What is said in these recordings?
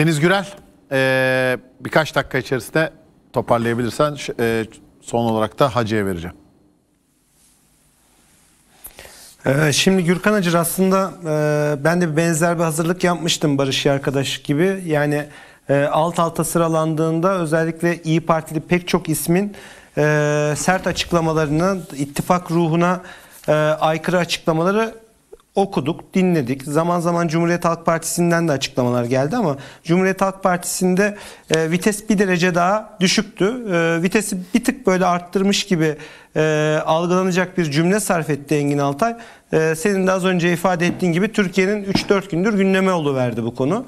Deniz Gürel e, birkaç dakika içerisinde toparlayabilirsen e, son olarak da Hacı'ya vereceğim. E, şimdi Gürkan Acır aslında e, ben de benzer bir hazırlık yapmıştım Barış arkadaş gibi. Yani e, alt alta sıralandığında özellikle İyi Partili pek çok ismin sert açıklamalarını, ittifak ruhuna aykırı açıklamaları okuduk, dinledik. Zaman zaman Cumhuriyet Halk Partisi'nden de açıklamalar geldi ama Cumhuriyet Halk Partisi'nde e, vites bir derece daha düşüktü. E, vitesi bir tık böyle arttırmış gibi e, algılanacak bir cümle sarf etti Engin Altay. E, senin de az önce ifade ettiğin gibi Türkiye'nin 3-4 gündür gündeme verdi bu konu.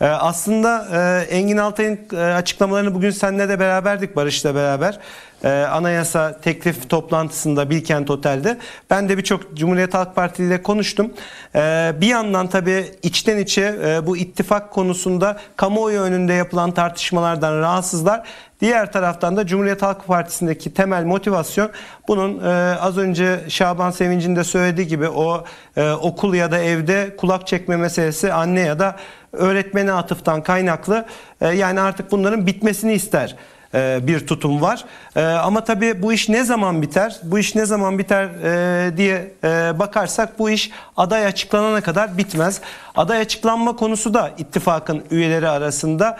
E, aslında e, Engin Altay'ın e, açıklamalarını bugün seninle de beraberdik Barış'la beraber. E, anayasa teklif toplantısında Bilkent Otel'de. Ben de birçok Cumhuriyet Halk Partili ile konuştum. E, bir yandan tabii içten içe e, bu ittifak konusunda kamuoyu önünde yapılan tartışmalardan rahatsızlar. Diğer taraftan da Cumhuriyet Halk Partisi'ndeki temel motivasyon bunun e, az önce Şaban Sevinci'nin de söylediği gibi o e, okul ya da evde kulak çekme meselesi anne ya da öğretmeni atıftan kaynaklı e, yani artık bunların bitmesini ister e, bir tutum var. E, ama tabii bu iş ne zaman biter? Bu iş ne zaman biter e, diye bakarsak bu iş aday açıklanana kadar bitmez. Aday açıklanma konusu da ittifakın üyeleri arasında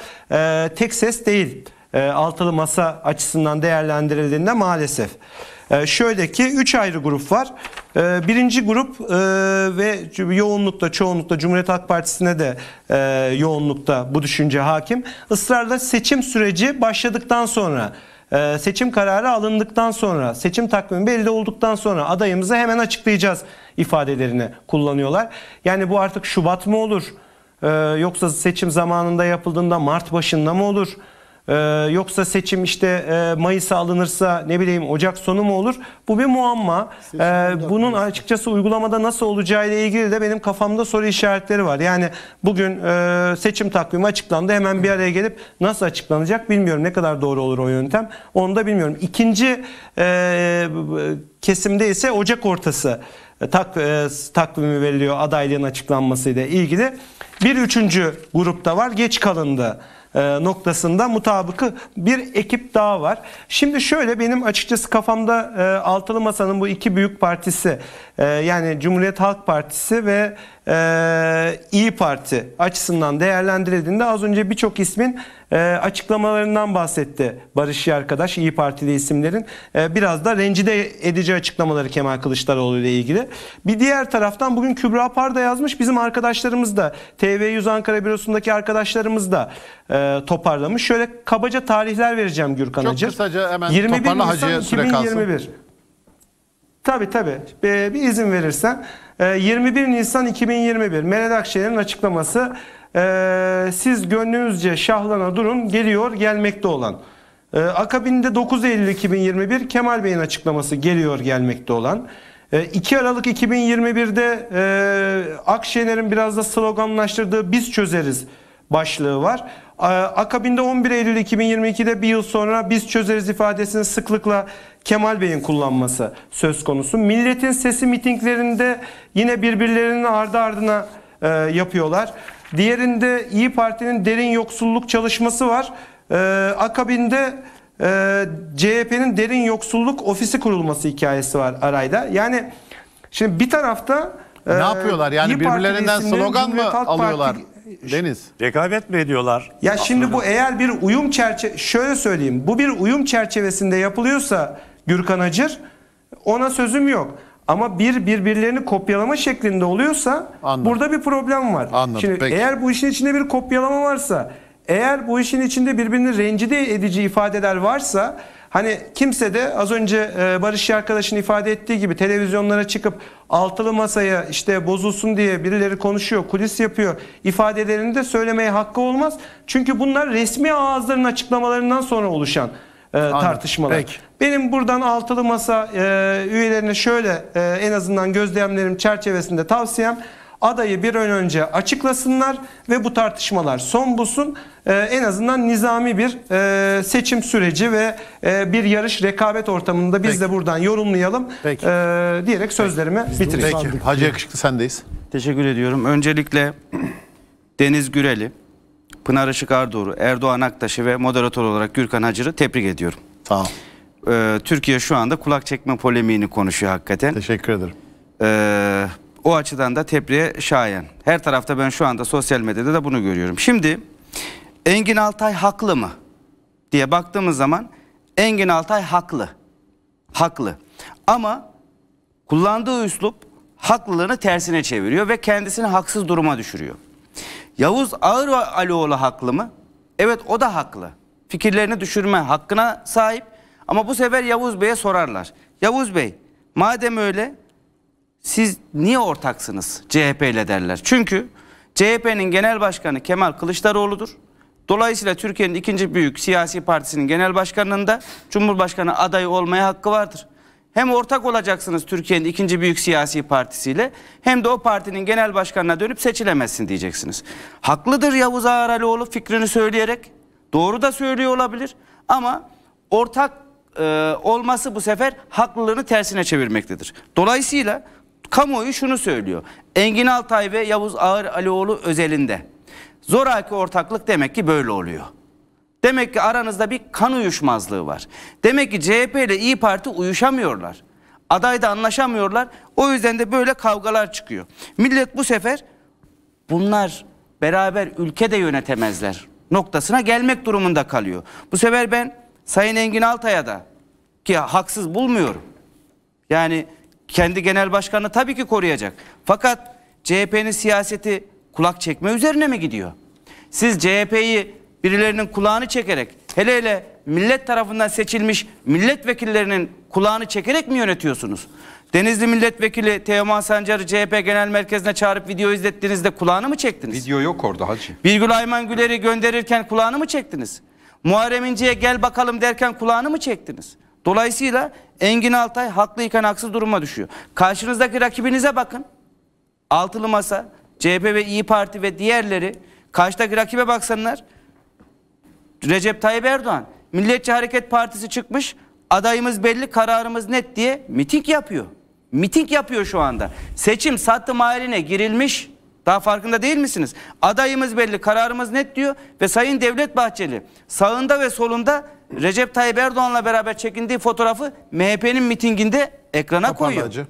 tek ses değil. E, altılı masa açısından değerlendirildiğinde maalesef. E, şöyle ki 3 ayrı grup var. E, birinci grup ve yoğunlukta çoğunlukta Cumhuriyet Halk Partisi'ne de yoğunlukta bu düşünce hakim. Israrla seçim süreci başladıktan sonra seçim kararı alındıktan sonra, seçim takvimi belli olduktan sonra adayımızı hemen açıklayacağız ifadelerini kullanıyorlar. Yani bu artık Şubat mı olur? yoksa seçim zamanında yapıldığında Mart başında mı olur? Ee, yoksa seçim işte e, Mayıs'a alınırsa ne bileyim Ocak sonu mu olur? Bu bir muamma. Ee, bunun açıkçası uygulamada nasıl olacağı ile ilgili de benim kafamda soru işaretleri var. Yani bugün e, seçim takvimi açıklandı. Hemen bir araya gelip nasıl açıklanacak bilmiyorum. Ne kadar doğru olur o yöntem onu da bilmiyorum. İkinci e, kesimde ise Ocak ortası e, tak, e, takvimi veriliyor adaylığın açıklanmasıyla ilgili. Bir üçüncü grupta var geç kalındı. E, noktasında mutabıkı bir ekip daha var. Şimdi şöyle benim açıkçası kafamda e, Altılı Masa'nın bu iki büyük partisi e, yani Cumhuriyet Halk Partisi ve e, İyi Parti açısından değerlendirildiğinde az önce birçok ismin e, açıklamalarından bahsetti Barışçı arkadaş İyi Partili isimlerin e, biraz da rencide edici açıklamaları Kemal Kılıçdaroğlu ile ilgili. Bir diğer taraftan bugün Kübra Par da yazmış bizim arkadaşlarımız da TV100 Ankara bürosundaki arkadaşlarımız da e, toparlamış. Şöyle kabaca tarihler vereceğim Gürkan Çok Hacı. Çok kısaca hemen 21 toparla Hacı'ya süre 2021. kalsın. Tabii tabii. Bir izin verirsen. 21 ee, Nisan 2021 Mehmet Akşener'in açıklaması ee, siz gönlünüzce şahlana durun geliyor gelmekte olan. Ee, akabinde 9 Eylül 2021 Kemal Bey'in açıklaması geliyor gelmekte olan. 2 Aralık 2021'de e, Akşener'in biraz da sloganlaştırdığı biz çözeriz başlığı var. Ee, akabinde 11 Eylül 2022'de bir yıl sonra biz çözeriz ifadesini sıklıkla Kemal Bey'in kullanması söz konusu. Milletin sesi mitinglerinde yine birbirlerinin ardı ardına e, yapıyorlar. Diğerinde İyi Parti'nin derin yoksulluk çalışması var. E, akabinde e, CHP'nin derin yoksulluk ofisi kurulması hikayesi var arayda. Yani şimdi bir tarafta ne yapıyorlar yani e, birbirlerinden slogan mı alıyorlar? Parti, Deniz. Rekabet mi ediyorlar? Ya şimdi bu eğer bir uyum çerçe şöyle söyleyeyim. Bu bir uyum çerçevesinde yapılıyorsa Gürkan Acır ona sözüm yok. Ama bir birbirlerini kopyalama şeklinde oluyorsa Anladım. burada bir problem var. Anladım. Şimdi Peki. eğer bu işin içinde bir kopyalama varsa, eğer bu işin içinde birbirini rencide edici ifadeler varsa Hani kimse de az önce e, Barış arkadaşın ifade ettiği gibi televizyonlara çıkıp altılı masaya işte bozulsun diye birileri konuşuyor, kulis yapıyor ifadelerini de söylemeye hakkı olmaz. Çünkü bunlar resmi ağızların açıklamalarından sonra oluşan e, tartışmalar. Peki. Benim buradan altılı masa e, üyelerine şöyle en azından gözlemlerim çerçevesinde tavsiyem adayı bir an önce açıklasınlar ve bu tartışmalar son bulsun. Ee, en azından nizami bir e, seçim süreci ve e, bir yarış rekabet ortamında biz Peki. de buradan yorumlayalım Peki. E, diyerek sözlerimi Peki. bitireyim. Peki. Hacı Yakışıklı sendeyiz. Teşekkür ediyorum. Öncelikle Deniz Güreli, Pınar Işık Ardoğru, Erdoğan Aktaş'ı ve moderatör olarak Gürkan Hacır'ı tebrik ediyorum. Sağ ol. Ee, Türkiye şu anda kulak çekme polemiğini konuşuyor hakikaten. Teşekkür ederim. Ee, o açıdan da tebriğe şayan. Her tarafta ben şu anda sosyal medyada da bunu görüyorum. Şimdi Engin Altay haklı mı diye baktığımız zaman Engin Altay haklı. Haklı. Ama kullandığı üslup haklılığını tersine çeviriyor ve kendisini haksız duruma düşürüyor. Yavuz Ağır Alioğlu haklı mı? Evet o da haklı. Fikirlerini düşürme hakkına sahip ama bu sefer Yavuz Bey'e sorarlar. Yavuz Bey madem öyle siz niye ortaksınız CHP ile derler. Çünkü CHP'nin genel başkanı Kemal Kılıçdaroğlu'dur. Dolayısıyla Türkiye'nin ikinci büyük siyasi partisinin genel başkanlığında Cumhurbaşkanı adayı olmaya hakkı vardır. Hem ortak olacaksınız Türkiye'nin ikinci büyük siyasi partisiyle hem de o partinin genel başkanına dönüp seçilemezsin diyeceksiniz. Haklıdır Yavuz Ağaralioğlu fikrini söyleyerek. Doğru da söylüyor olabilir ama ortak e, olması bu sefer haklılığını tersine çevirmektedir. Dolayısıyla Kamuoyu şunu söylüyor. Engin Altay ve Yavuz Ağır Alioğlu özelinde. Zoraki ortaklık demek ki böyle oluyor. Demek ki aranızda bir kan uyuşmazlığı var. Demek ki CHP ile İyi Parti uyuşamıyorlar. Adayda anlaşamıyorlar. O yüzden de böyle kavgalar çıkıyor. Millet bu sefer bunlar beraber ülke de yönetemezler noktasına gelmek durumunda kalıyor. Bu sefer ben Sayın Engin Altay'a da ki haksız bulmuyorum. Yani kendi genel başkanını tabii ki koruyacak. Fakat CHP'nin siyaseti kulak çekme üzerine mi gidiyor? Siz CHP'yi birilerinin kulağını çekerek hele hele millet tarafından seçilmiş milletvekillerinin kulağını çekerek mi yönetiyorsunuz? Denizli Milletvekili Teoman Sancar'ı CHP Genel Merkezi'ne çağırıp video izlettiğinizde kulağını mı çektiniz? Video yok orada hacı. Birgül Ayman Güler'i gönderirken kulağını mı çektiniz? Muharrem İnce'ye gel bakalım derken kulağını mı çektiniz? Dolayısıyla Engin Altay haklıyken haksız duruma düşüyor. Karşınızdaki rakibinize bakın. Altılı Masa, CHP ve İyi Parti ve diğerleri karşıdaki rakibe baksanlar. Recep Tayyip Erdoğan, Milliyetçi Hareket Partisi çıkmış, adayımız belli, kararımız net diye miting yapıyor. Miting yapıyor şu anda. Seçim satım haline girilmiş. Daha farkında değil misiniz? Adayımız belli, kararımız net diyor ve Sayın Devlet Bahçeli sağında ve solunda Recep Tayyip Erdoğan'la beraber çekindiği fotoğrafı MHP'nin mitinginde ekrana Kapandı koyuyor.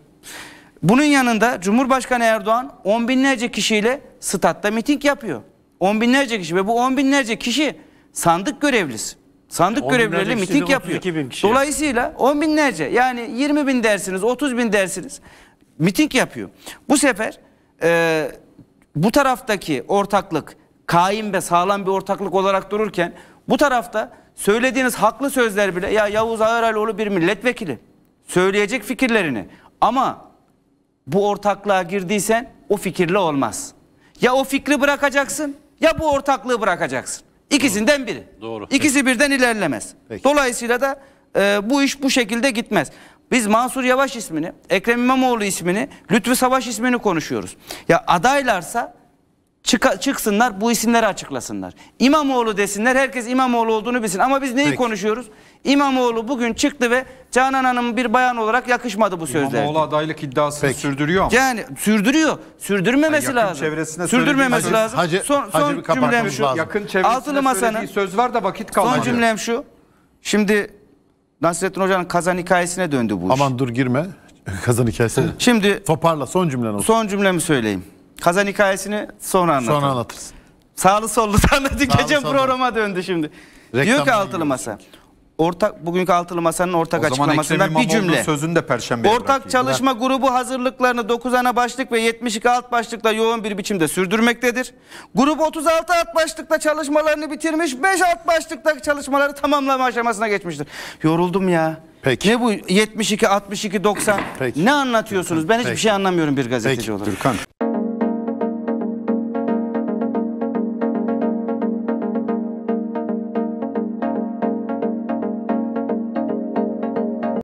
Bunun yanında Cumhurbaşkanı Erdoğan on binlerce kişiyle statta miting yapıyor. On binlerce kişi ve bu on binlerce kişi sandık görevlisi. Sandık görevlileri miting yapıyor. Dolayısıyla on binlerce yani 20 bin dersiniz 30 bin dersiniz miting yapıyor. Bu sefer e, bu taraftaki ortaklık kaim ve sağlam bir ortaklık olarak dururken bu tarafta söylediğiniz haklı sözler bile ya Yavuz Ağıraloğlu bir milletvekili söyleyecek fikirlerini ama bu ortaklığa girdiysen o fikirli olmaz. Ya o fikri bırakacaksın ya bu ortaklığı bırakacaksın. İkisinden biri. Doğru. İkisi Peki. birden ilerlemez. Peki. Dolayısıyla da e, bu iş bu şekilde gitmez. Biz Mansur Yavaş ismini, Ekrem İmamoğlu ismini, Lütfü Savaş ismini konuşuyoruz. Ya adaylarsa çıka, çıksınlar bu isimleri açıklasınlar. İmamoğlu desinler herkes İmamoğlu olduğunu bilsin. Ama biz neyi Peki. konuşuyoruz? İmamoğlu bugün çıktı ve Canan Hanım bir bayan olarak yakışmadı bu sözler. İmamoğlu adaylık iddiasını Peki. sürdürüyor mu? Yani sürdürüyor. Sürdürmemesi yani lazım. Çevresine Sürdürmemesi hacı, lazım. Hacı, son son hacı cümlem şu. Lazım. Yakın çevresine söz var da vakit kalmadı. Son cümlem şu. Şimdi Nasrettin Hoca'nın kazan hikayesine döndü bu iş. Aman dur girme. Kazan hikayesine. Şimdi toparla son cümlen Son cümlemi söyleyeyim. Kazan hikayesini sonra anlatırım. Sonra anlatırsın. Sağlı sollu tanıdık gece programa döndü şimdi. Reklam Diyor ki altılı masa. Ortak bugünkü altılı masanın ortak açıklamasından bir cümle. Sözünü perşembe Ortak bırakayım. çalışma grubu hazırlıklarını 9 ana başlık ve 72 alt başlıkla yoğun bir biçimde sürdürmektedir. Grup 36 alt başlıkta çalışmalarını bitirmiş, 5 alt başlıkta çalışmaları tamamlama aşamasına geçmiştir. Yoruldum ya. Peki. Ne bu 72 62 90? Peki. Ne anlatıyorsunuz? Ben hiçbir Peki. şey anlamıyorum bir gazeteci Peki. olarak. Türkan.